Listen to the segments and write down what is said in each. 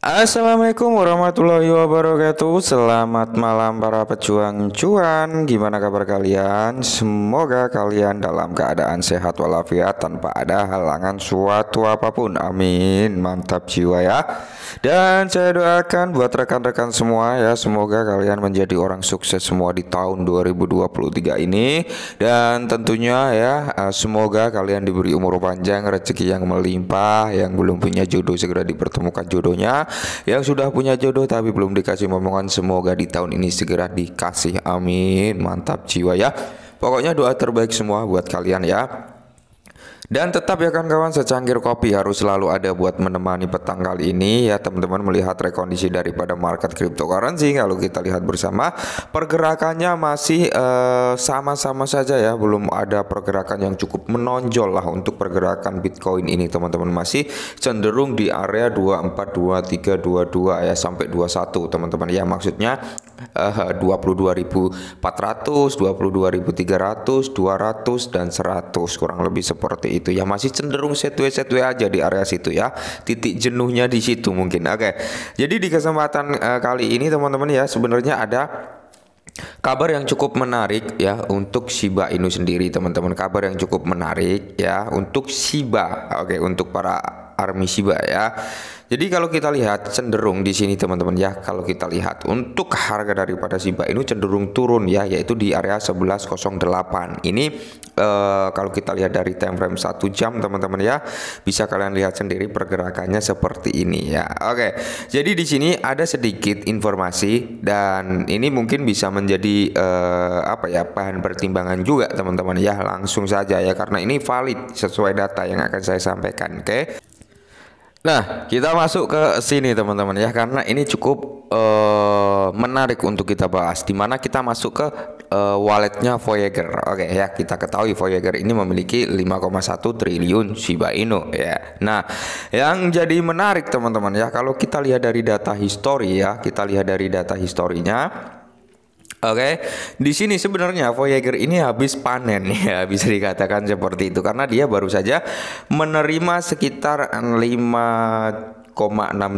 Assalamualaikum warahmatullahi wabarakatuh Selamat malam para pejuang cuan Gimana kabar kalian? Semoga kalian dalam keadaan sehat walafiat Tanpa ada halangan suatu apapun Amin Mantap jiwa ya Dan saya doakan buat rekan-rekan semua ya Semoga kalian menjadi orang sukses semua di tahun 2023 ini Dan tentunya ya eh, Semoga kalian diberi umur panjang Rezeki yang melimpah Yang belum punya jodoh segera dipertemukan jodohnya yang sudah punya jodoh tapi belum dikasih momongan semoga di tahun ini segera dikasih amin mantap jiwa ya pokoknya doa terbaik semua buat kalian ya dan tetap ya kan kawan secangkir kopi harus selalu ada buat menemani petang kali ini ya teman-teman melihat rekondisi daripada market cryptocurrency kalau kita lihat bersama pergerakannya masih eh, sama-sama saja ya belum ada pergerakan yang cukup menonjol lah untuk pergerakan Bitcoin ini teman-teman masih cenderung di area 242322 ya sampai 21 teman-teman ya maksudnya uh, eh, 22.400 22.300 200 dan 100 kurang lebih seperti itu itu ya masih cenderung setue-setue aja di area situ ya titik jenuhnya di situ mungkin oke okay. jadi di kesempatan uh, kali ini teman-teman ya sebenarnya ada Kabar yang cukup menarik ya untuk Shiba Inu sendiri teman-teman kabar yang cukup menarik ya untuk Shiba oke untuk para army Shiba ya jadi kalau kita lihat cenderung di sini teman-teman ya, kalau kita lihat untuk harga daripada Shiba Inu cenderung turun ya, yaitu di area 11.08. Ini eh, kalau kita lihat dari time frame 1 jam teman-teman ya, bisa kalian lihat sendiri pergerakannya seperti ini ya. Oke. Jadi di sini ada sedikit informasi dan ini mungkin bisa menjadi eh, apa ya, bahan pertimbangan juga teman-teman ya, langsung saja ya karena ini valid sesuai data yang akan saya sampaikan. Oke. Nah, kita masuk ke sini teman-teman ya karena ini cukup uh, menarik untuk kita bahas di mana kita masuk ke uh, walletnya Voyager. Oke okay, ya, kita ketahui Voyager ini memiliki 5,1 triliun Shiba Inu ya. Nah, yang jadi menarik teman-teman ya kalau kita lihat dari data histori ya, kita lihat dari data historinya Oke, okay? di sini sebenarnya Voyager ini habis panen ya bisa dikatakan seperti itu karena dia baru saja menerima sekitar 5,6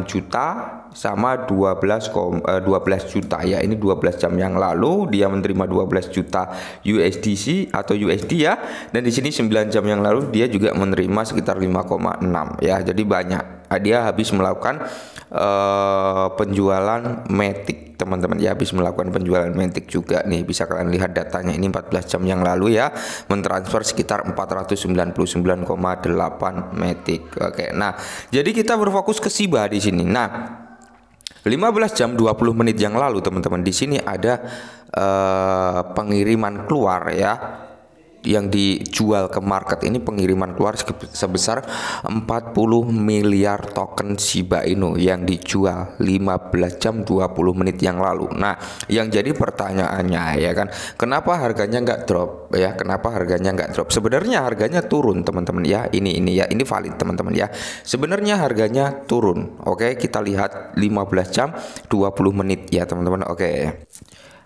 juta sama 12 kom, eh, 12 juta ya ini 12 jam yang lalu dia menerima 12 juta USDC atau USD ya dan di sini 9 jam yang lalu dia juga menerima sekitar 5,6 ya jadi banyak ah, dia habis melakukan eh, penjualan metik teman-teman ya habis melakukan penjualan metik juga nih bisa kalian lihat datanya ini 14 jam yang lalu ya mentransfer sekitar 499,8 metik oke nah jadi kita berfokus ke Siba di sini nah 15 jam 20 menit yang lalu teman-teman di sini ada uh, pengiriman keluar ya yang dijual ke market ini pengiriman keluar sebesar 40 miliar token Shiba Inu yang dijual 15 jam 20 menit yang lalu. Nah, yang jadi pertanyaannya ya kan, kenapa harganya nggak drop ya? Kenapa harganya nggak drop? Sebenarnya harganya turun teman-teman ya. Ini ini ya, ini valid teman-teman ya. Sebenarnya harganya turun. Oke, kita lihat 15 jam 20 menit ya teman-teman. Oke.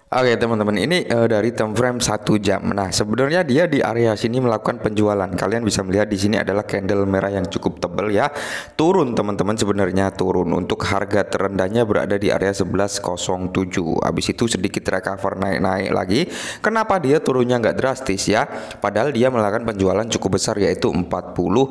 Oke okay, teman-teman ini uh, dari time frame satu jam. Nah sebenarnya dia di area sini melakukan penjualan. Kalian bisa melihat di sini adalah candle merah yang cukup tebal ya. Turun teman-teman sebenarnya turun. Untuk harga terendahnya berada di area 1107. Habis itu sedikit recover naik-naik lagi. Kenapa dia turunnya nggak drastis ya? Padahal dia melakukan penjualan cukup besar yaitu 40 uh, eh,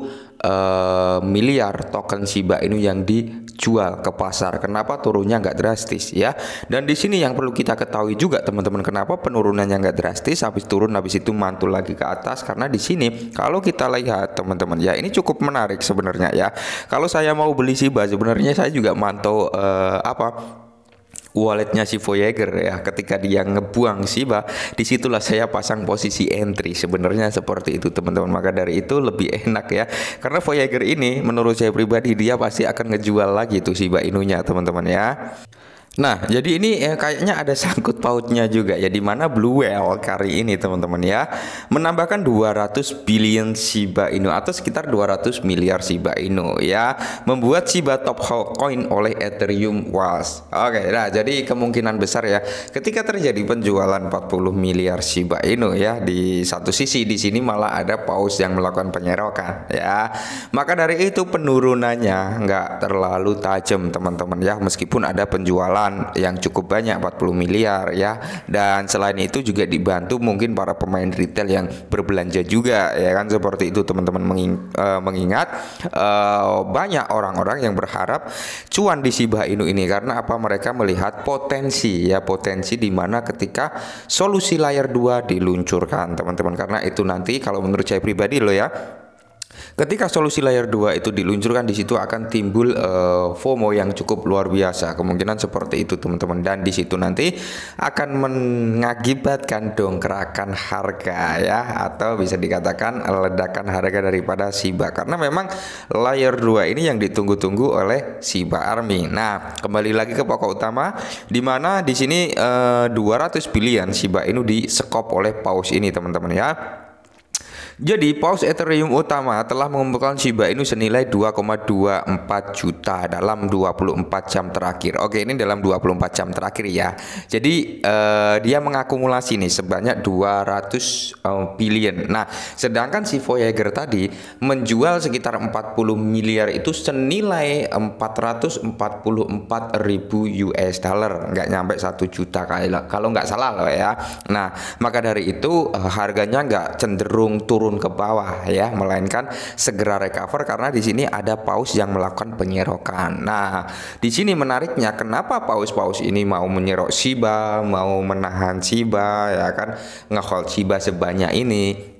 miliar token Shiba Inu yang di dijual ke pasar. Kenapa turunnya nggak drastis ya? Dan di sini yang perlu kita ketahui juga teman-teman kenapa penurunannya nggak drastis habis turun habis itu mantul lagi ke atas karena di sini kalau kita lihat teman-teman ya ini cukup menarik sebenarnya ya. Kalau saya mau beli Shiba sebenarnya saya juga mantau eh, apa walletnya si Voyager ya ketika dia ngebuang Shiba disitulah saya pasang posisi entry sebenarnya seperti itu teman-teman maka dari itu lebih enak ya karena Voyager ini menurut saya pribadi dia pasti akan ngejual lagi tuh Shiba Inunya teman-teman ya Nah, jadi ini eh, kayaknya ada sangkut pautnya juga ya di mana Blue Whale kali ini teman-teman ya menambahkan 200 billion Shiba Inu atau sekitar 200 miliar Shiba Inu ya membuat Shiba Top Coin oleh Ethereum was. Oke, nah jadi kemungkinan besar ya ketika terjadi penjualan 40 miliar Shiba Inu ya di satu sisi di sini malah ada paus yang melakukan penyerokan ya. Maka dari itu penurunannya nggak terlalu tajam teman-teman ya meskipun ada penjualan yang cukup banyak 40 miliar ya dan selain itu juga dibantu mungkin para pemain retail yang berbelanja juga ya kan seperti itu teman-teman menging, uh, mengingat uh, banyak orang-orang yang berharap cuan di Shiba Inu ini karena apa mereka melihat potensi ya potensi di mana ketika solusi layar 2 diluncurkan teman-teman karena itu nanti kalau menurut saya pribadi loh ya Ketika solusi layer 2 itu diluncurkan di situ akan timbul uh, FOMO yang cukup luar biasa. Kemungkinan seperti itu teman-teman dan di situ nanti akan mengakibatkan dongkrakan harga ya atau bisa dikatakan ledakan harga daripada Shiba karena memang layer 2 ini yang ditunggu-tunggu oleh Shiba Army. Nah, kembali lagi ke pokok utama di mana di sini uh, 200 siba Shiba di disekop oleh paus ini teman-teman ya. Jadi, Paus Ethereum utama telah mengumpulkan Shiba Inu senilai 2,24 juta dalam 24 jam terakhir. Oke, ini dalam 24 jam terakhir ya. Jadi, eh, dia mengakumulasi nih sebanyak 200 eh, billion. Nah, sedangkan si Voyager tadi menjual sekitar 40 miliar itu senilai 444 ribu US dollar. Nggak nyampe 1 juta kali kalau nggak salah loh ya. Nah, maka dari itu eh, harganya nggak cenderung turun turun ke bawah ya, melainkan segera recover karena di sini ada paus yang melakukan penyerokan. Nah, di sini menariknya kenapa paus-paus ini mau menyerok Shiba, mau menahan Shiba ya kan, ngehold Shiba sebanyak ini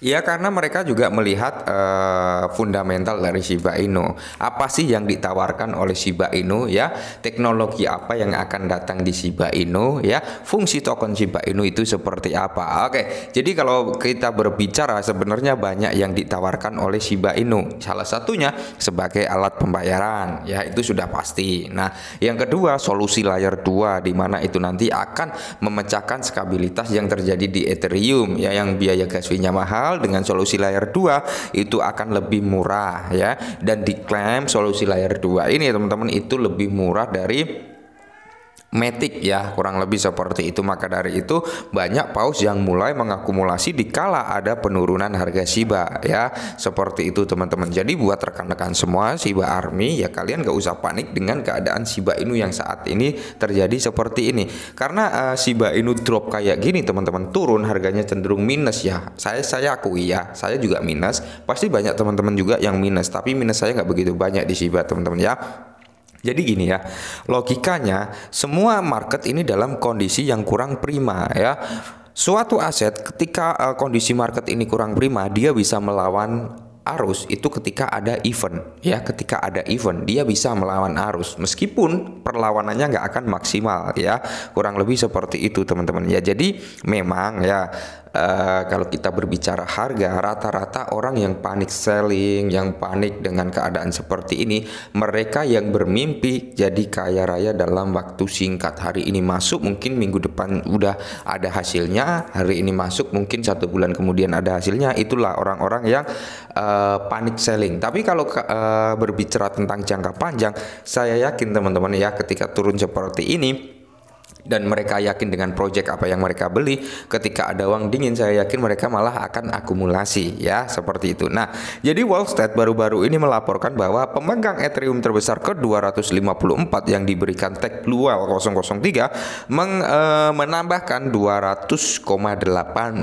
Ya karena mereka juga melihat uh, fundamental dari Shiba Inu. Apa sih yang ditawarkan oleh Shiba Inu ya? Teknologi apa yang akan datang di Shiba Inu ya? Fungsi token Shiba Inu itu seperti apa? Oke, jadi kalau kita berbicara sebenarnya banyak yang ditawarkan oleh Shiba Inu. Salah satunya sebagai alat pembayaran ya itu sudah pasti. Nah, yang kedua solusi layer 2 di mana itu nanti akan memecahkan skabilitas yang terjadi di Ethereum ya yang biaya gas fee-nya mahal mahal dengan solusi layar 2 itu akan lebih murah ya dan diklaim solusi layar 2 ini teman-teman itu lebih murah dari metik ya kurang lebih seperti itu maka dari itu banyak paus yang mulai mengakumulasi dikala ada penurunan harga Shiba ya seperti itu teman-teman jadi buat rekan-rekan semua Shiba Army ya kalian gak usah panik dengan keadaan Shiba Inu yang saat ini terjadi seperti ini karena uh, Shiba Inu drop kayak gini teman-teman turun harganya cenderung minus ya saya saya akui ya saya juga minus pasti banyak teman-teman juga yang minus tapi minus saya nggak begitu banyak di Shiba teman-teman ya jadi gini ya, logikanya semua market ini dalam kondisi yang kurang prima ya. Suatu aset ketika uh, kondisi market ini kurang prima, dia bisa melawan arus itu ketika ada event ya, ketika ada event dia bisa melawan arus meskipun perlawanannya nggak akan maksimal ya. Kurang lebih seperti itu teman-teman ya. Jadi memang ya Eh, kalau kita berbicara harga, rata-rata orang yang panik selling, yang panik dengan keadaan seperti ini, mereka yang bermimpi jadi kaya raya dalam waktu singkat. Hari ini masuk mungkin minggu depan udah ada hasilnya, hari ini masuk mungkin satu bulan kemudian ada hasilnya. Itulah orang-orang yang uh, panik selling. Tapi kalau uh, berbicara tentang jangka panjang, saya yakin teman-teman ya ketika turun seperti ini dan mereka yakin dengan proyek apa yang mereka beli ketika ada uang dingin saya yakin mereka malah akan akumulasi ya seperti itu nah jadi Wall Street baru-baru ini melaporkan bahwa pemegang Ethereum terbesar ke 254 yang diberikan tag Bluewell 003 meng, e, menambahkan 200,8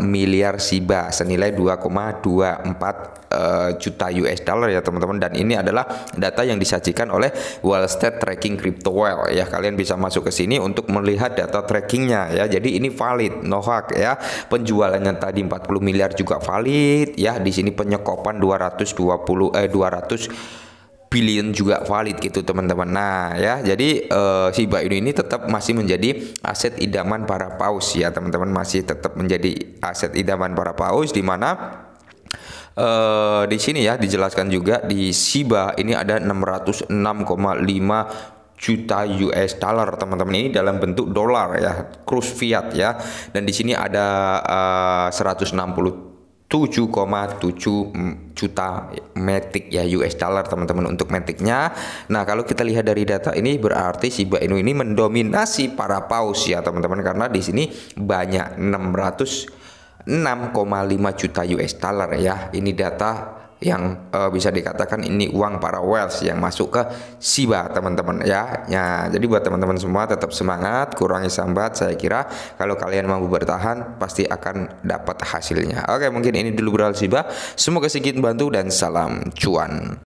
miliar SIBA senilai 2,24 uh, eh, juta US dollar ya teman-teman dan ini adalah data yang disajikan oleh Wall Street Tracking Crypto Well ya kalian bisa masuk ke sini untuk melihat melihat data trackingnya ya. Jadi ini valid, no hack ya. Penjualannya tadi 40 miliar juga valid ya. Di sini penyekopan 220 eh 200 billion juga valid gitu teman-teman. Nah ya jadi uh, si Bayu ini tetap masih menjadi aset idaman para paus ya teman-teman masih tetap menjadi aset idaman para paus di mana uh, di sini ya dijelaskan juga di Shiba ini ada 606,5 juta US dollar teman-teman ini dalam bentuk dolar ya cruise fiat ya dan di sini ada eh, uh, 167,7 juta metik ya US dollar teman-teman untuk metiknya. Nah, kalau kita lihat dari data ini berarti si Inu ini mendominasi para paus ya teman-teman karena di sini banyak 600 juta US dollar ya. Ini data yang uh, bisa dikatakan ini uang para wealth yang masuk ke Siba teman-teman ya. Ya, jadi buat teman-teman semua tetap semangat, kurangi sambat saya kira kalau kalian mampu bertahan pasti akan dapat hasilnya. Oke, mungkin ini dulu beral Siba. Semoga sedikit bantu dan salam cuan.